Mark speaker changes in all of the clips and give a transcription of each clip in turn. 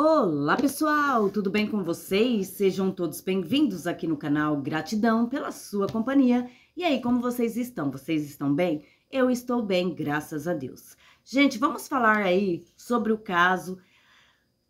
Speaker 1: Olá pessoal, tudo bem com vocês? Sejam todos bem-vindos aqui no canal. Gratidão pela sua companhia. E aí, como vocês estão? Vocês estão bem? Eu estou bem, graças a Deus. Gente, vamos falar aí sobre o caso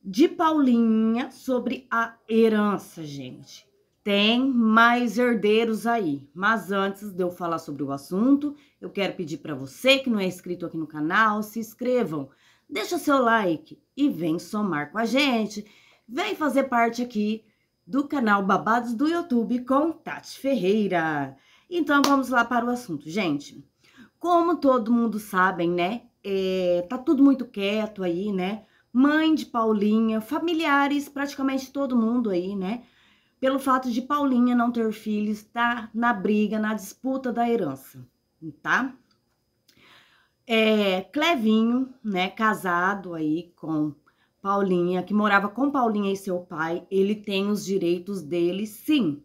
Speaker 1: de Paulinha, sobre a herança, gente. Tem mais herdeiros aí, mas antes de eu falar sobre o assunto, eu quero pedir para você que não é inscrito aqui no canal, se inscrevam deixa seu like e vem somar com a gente. Vem fazer parte aqui do canal Babados do YouTube com Tati Ferreira. Então vamos lá para o assunto, gente. Como todo mundo sabe, né? É, tá tudo muito quieto aí, né? Mãe de Paulinha, familiares, praticamente todo mundo aí, né? Pelo fato de Paulinha não ter filhos, tá na briga, na disputa da herança, tá? É, Clevinho, né, casado aí com Paulinha, que morava com Paulinha e seu pai, ele tem os direitos dele, sim.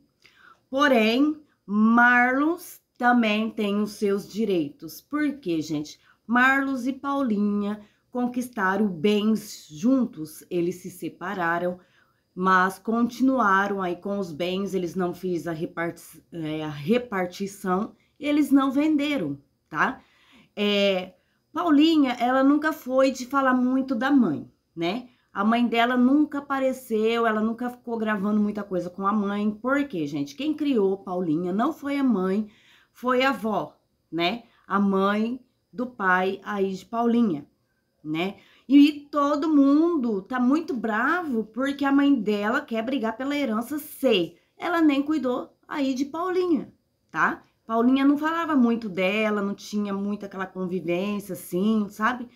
Speaker 1: Porém, Marlos também tem os seus direitos. Por quê, gente? Marlos e Paulinha conquistaram bens juntos, eles se separaram, mas continuaram aí com os bens, eles não fiz a, reparti é, a repartição, eles não venderam, tá? É, Paulinha, ela nunca foi de falar muito da mãe, né? A mãe dela nunca apareceu, ela nunca ficou gravando muita coisa com a mãe. Por quê, gente? Quem criou Paulinha não foi a mãe, foi a avó, né? A mãe do pai aí de Paulinha, né? E todo mundo tá muito bravo porque a mãe dela quer brigar pela herança C. Ela nem cuidou aí de Paulinha, tá? Paulinha não falava muito dela, não tinha muito aquela convivência, assim, sabe?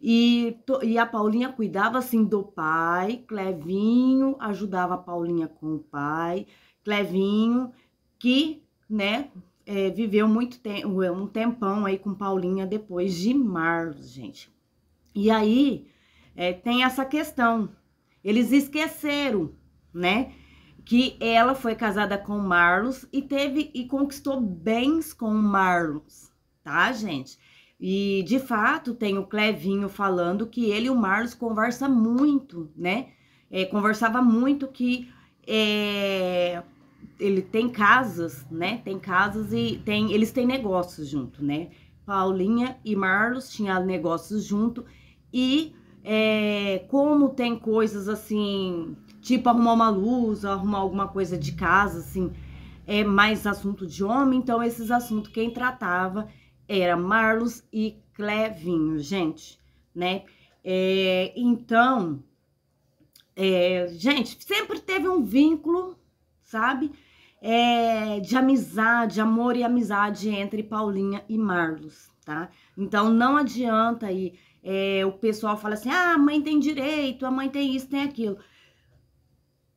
Speaker 1: E, e a Paulinha cuidava, assim, do pai, Clevinho ajudava a Paulinha com o pai, Clevinho, que, né, é, viveu muito tempo, um tempão aí com Paulinha depois de Marlos, gente. E aí, é, tem essa questão, eles esqueceram, né? que ela foi casada com Marlos e teve e conquistou bens com Marlos, tá, gente? E de fato tem o Clevinho falando que ele e o Marlos conversa muito, né? É, conversava muito que é, ele tem casas, né? Tem casas e tem eles têm negócios junto, né? Paulinha e Marlos tinham negócios junto e é, como tem coisas assim, tipo arrumar uma luz, arrumar alguma coisa de casa, assim, é mais assunto de homem. Então, esses assuntos quem tratava era Marlos e Clevinho, gente, né? É, então, é, gente, sempre teve um vínculo, sabe? É, de amizade, amor e amizade entre Paulinha e Marlos, tá? Então, não adianta aí é, o pessoal fala assim: ah, a mãe tem direito, a mãe tem isso, tem aquilo.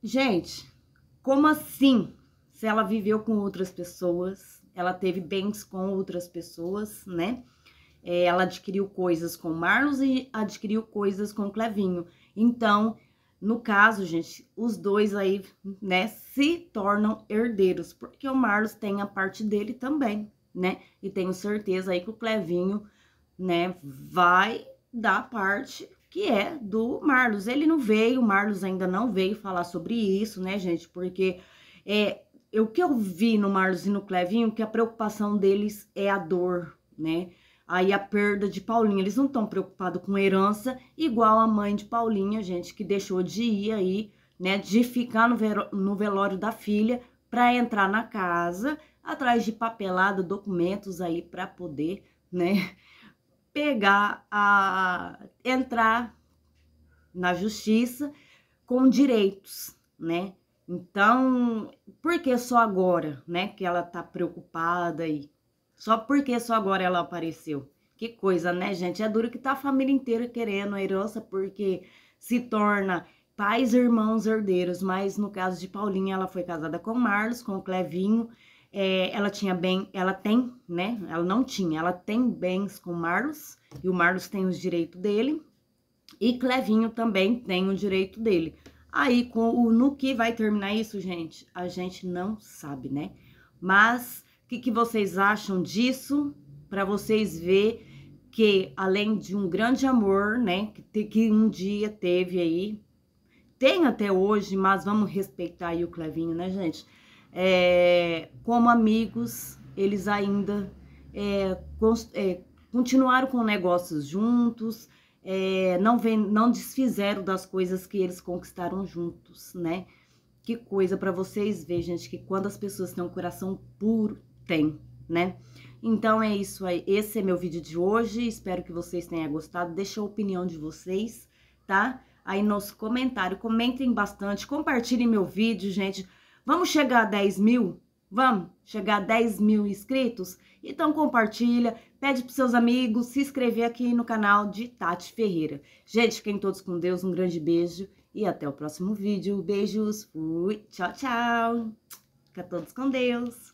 Speaker 1: Gente, como assim? Se ela viveu com outras pessoas, ela teve bens com outras pessoas, né? É, ela adquiriu coisas com Marlos e adquiriu coisas com Clevinho. Então, no caso, gente, os dois aí, né, se tornam herdeiros, porque o Marlos tem a parte dele também, né? E tenho certeza aí que o Clevinho, né, vai da parte que é do Marlos. Ele não veio, o Marlos ainda não veio falar sobre isso, né, gente? Porque é, o que eu vi no Marlos e no Clevinho, que a preocupação deles é a dor, né? Aí a perda de Paulinha, eles não estão preocupados com herança, igual a mãe de Paulinha, gente, que deixou de ir aí, né, de ficar no, no velório da filha para entrar na casa, atrás de papelada, documentos aí para poder, né, pegar a entrar na justiça com direitos, né? Então, por que só agora, né, que ela tá preocupada e só porque só agora ela apareceu? Que coisa, né, gente? É duro que tá a família inteira querendo a herança porque se torna pais, irmãos, herdeiros, mas no caso de Paulinha, ela foi casada com Marlos, com Clevinho, é, ela tinha bem, ela tem, né? Ela não tinha, ela tem bens com o Marlos e o Marlos tem os direitos dele e Clevinho também tem o direito dele. Aí com o no que vai terminar isso, gente, a gente não sabe, né? Mas o que, que vocês acham disso? Para vocês ver que além de um grande amor, né, que, que um dia teve aí, tem até hoje, mas vamos respeitar aí o Clevinho, né, gente? é, como amigos, eles ainda é, é, continuaram com negócios juntos, é, não, vem, não desfizeram das coisas que eles conquistaram juntos, né? Que coisa para vocês ver, gente, que quando as pessoas têm um coração puro, tem, né? Então é isso aí, esse é meu vídeo de hoje, espero que vocês tenham gostado, deixa a opinião de vocês, tá? Aí nos comentários, comentem bastante, compartilhem meu vídeo, gente, Vamos chegar a 10 mil? Vamos chegar a 10 mil inscritos? Então compartilha, pede para seus amigos se inscrever aqui no canal de Tati Ferreira. Gente, fiquem todos com Deus, um grande beijo e até o próximo vídeo. Beijos, fui, tchau, tchau. Fica todos com Deus.